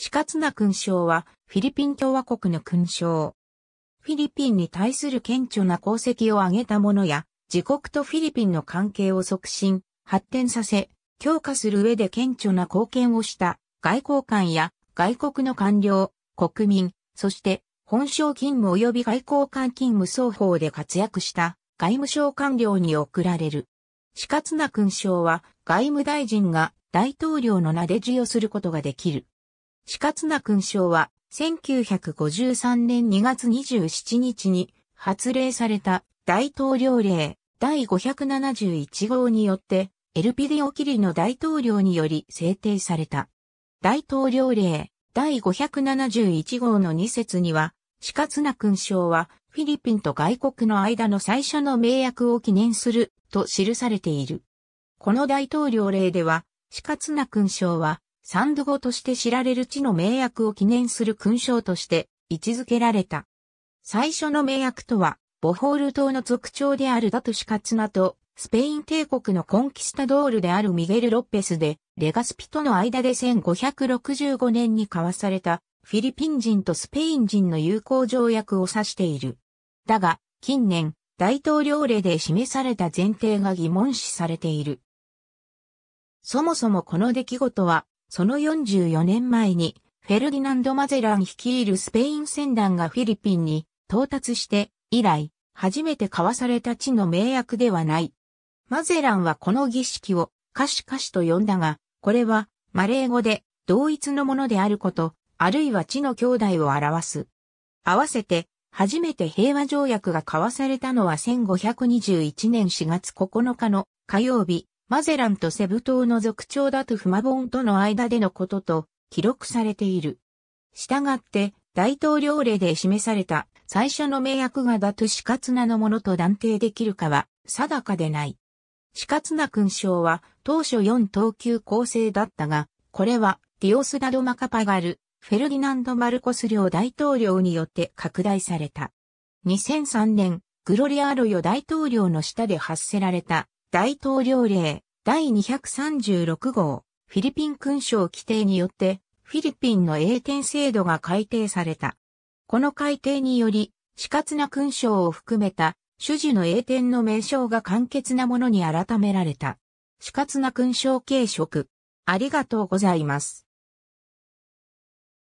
死活な勲章はフィリピン共和国の勲章。フィリピンに対する顕著な功績を挙げた者や、自国とフィリピンの関係を促進、発展させ、強化する上で顕著な貢献をした外交官や外国の官僚、国民、そして本省勤務及び外交官勤務双方で活躍した外務省官僚に贈られる。死活な勲章は外務大臣が大統領の名で授与することができる。四勝名勲章は、1953年2月27日に発令された大統領令第571号によって、エルピディオ・キリの大統領により制定された。大統領令第571号の2節には、四勝名勲章は、フィリピンと外国の間の最初の名約を記念すると記されている。この大統領令では、四勝名勲章は、サンド語として知られる地の名役を記念する勲章として位置づけられた。最初の名役とは、ボホール島の族長であるダトシカツナと、スペイン帝国のコンキスタドールであるミゲル・ロッペスで、レガスピとの間で1565年に交わされた、フィリピン人とスペイン人の友好条約を指している。だが、近年、大統領令で示された前提が疑問視されている。そもそもこの出来事は、その44年前に、フェルディナンド・マゼラン率いるスペイン船団がフィリピンに到達して、以来、初めて交わされた地の名役ではない。マゼランはこの儀式を、カシカシと呼んだが、これは、マレー語で、同一のものであること、あるいは地の兄弟を表す。合わせて、初めて平和条約が交わされたのは1521年4月9日の火曜日、マゼランとセブ島の族長だとフマボンとの間でのことと記録されている。したがって、大統領令で示された最初の名役がだトシカツナのものと断定できるかは定かでない。シカツナ勲章は当初4等級構成だったが、これはディオスダド・マカパガル、フェルディナンド・マルコス領大統領によって拡大された。2003年、グロリアーロヨ大統領の下で発せられた大統領令第236号フィリピン勲章規定によってフィリピンの栄典制度が改定された。この改定により、死活な勲章を含めた主事の栄典の名称が簡潔なものに改められた。死活な勲章継職。ありがとうございます。